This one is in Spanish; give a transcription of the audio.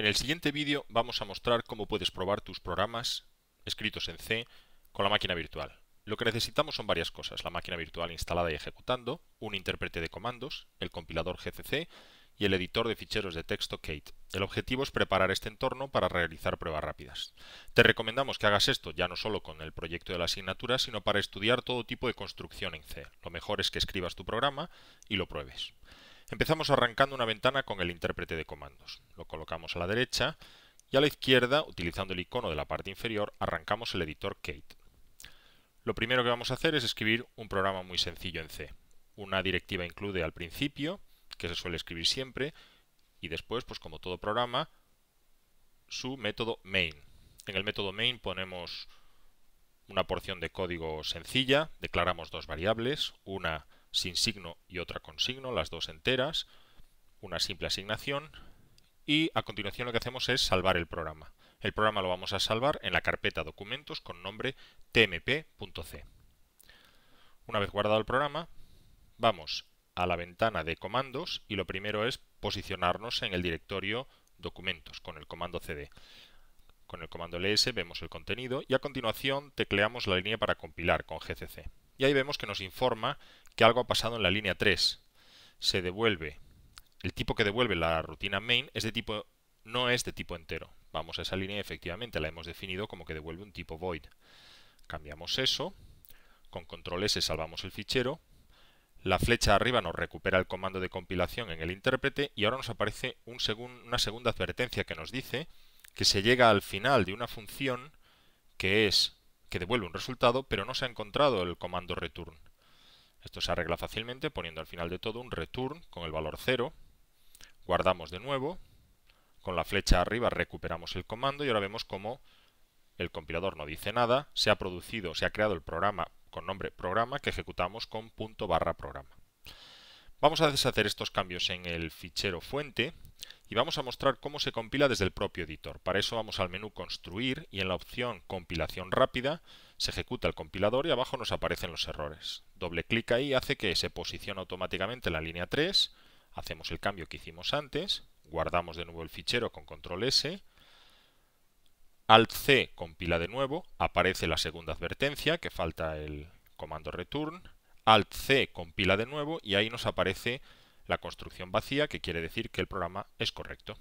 En el siguiente vídeo vamos a mostrar cómo puedes probar tus programas escritos en C con la máquina virtual. Lo que necesitamos son varias cosas, la máquina virtual instalada y ejecutando, un intérprete de comandos, el compilador GCC y el editor de ficheros de texto Kate. El objetivo es preparar este entorno para realizar pruebas rápidas. Te recomendamos que hagas esto ya no solo con el proyecto de la asignatura, sino para estudiar todo tipo de construcción en C. Lo mejor es que escribas tu programa y lo pruebes. Empezamos arrancando una ventana con el intérprete de comandos. Lo colocamos a la derecha y a la izquierda, utilizando el icono de la parte inferior, arrancamos el editor Kate. Lo primero que vamos a hacer es escribir un programa muy sencillo en C. Una directiva include al principio, que se suele escribir siempre, y después, pues como todo programa, su método main. En el método main ponemos una porción de código sencilla, declaramos dos variables, una sin signo y otra con signo, las dos enteras, una simple asignación y a continuación lo que hacemos es salvar el programa. El programa lo vamos a salvar en la carpeta documentos con nombre tmp.c. Una vez guardado el programa, vamos a la ventana de comandos y lo primero es posicionarnos en el directorio documentos con el comando cd. Con el comando ls vemos el contenido y a continuación tecleamos la línea para compilar con gcc. Y ahí vemos que nos informa que algo ha pasado en la línea 3. Se devuelve. El tipo que devuelve la rutina main es de tipo, no es de tipo entero. Vamos a esa línea y efectivamente la hemos definido como que devuelve un tipo void. Cambiamos eso. Con control S salvamos el fichero. La flecha arriba nos recupera el comando de compilación en el intérprete y ahora nos aparece un una segunda advertencia que nos dice que se llega al final de una función que es que devuelve un resultado, pero no se ha encontrado el comando return. Esto se arregla fácilmente poniendo al final de todo un return con el valor 0. Guardamos de nuevo. Con la flecha arriba recuperamos el comando y ahora vemos cómo el compilador no dice nada. Se ha producido, se ha creado el programa con nombre programa que ejecutamos con punto barra programa. Vamos a deshacer estos cambios en el fichero fuente y vamos a mostrar cómo se compila desde el propio editor. Para eso vamos al menú Construir y en la opción Compilación rápida se ejecuta el compilador y abajo nos aparecen los errores. Doble clic ahí hace que se posicione automáticamente la línea 3, hacemos el cambio que hicimos antes, guardamos de nuevo el fichero con control S, Alt C compila de nuevo, aparece la segunda advertencia que falta el comando return, Alt C compila de nuevo y ahí nos aparece la construcción vacía, que quiere decir que el programa es correcto.